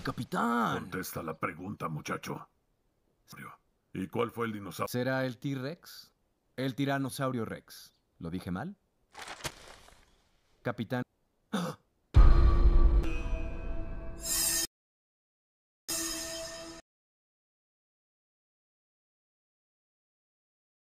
capitán! Contesta la pregunta, muchacho. ¿Y cuál fue el dinosaurio? ¿Será el T-Rex? El tiranosaurio Rex. ¿Lo dije mal? Capitán.